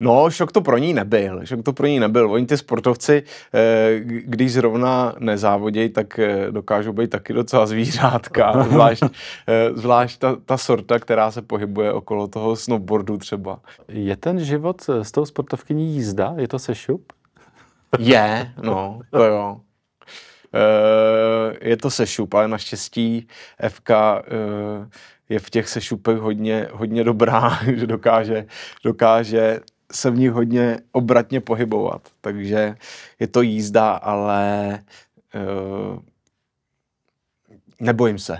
No, šok to pro ní nebyl. Šok to pro ní nebyl. Oni ty sportovci, eh, když zrovna nezávodějí, tak eh, dokážou být taky docela zvířátka. Zvlášť, eh, zvlášť ta, ta sorta, která se pohybuje okolo toho snowboardu třeba. Je ten život s tou sportovkyní jízda? Je to sešup? Je, no, to jo. Je to sešup, ale naštěstí FK je v těch sešupech hodně, hodně dobrá, že dokáže, dokáže se v ní hodně obratně pohybovat, takže je to jízda, ale uh, nebojím se.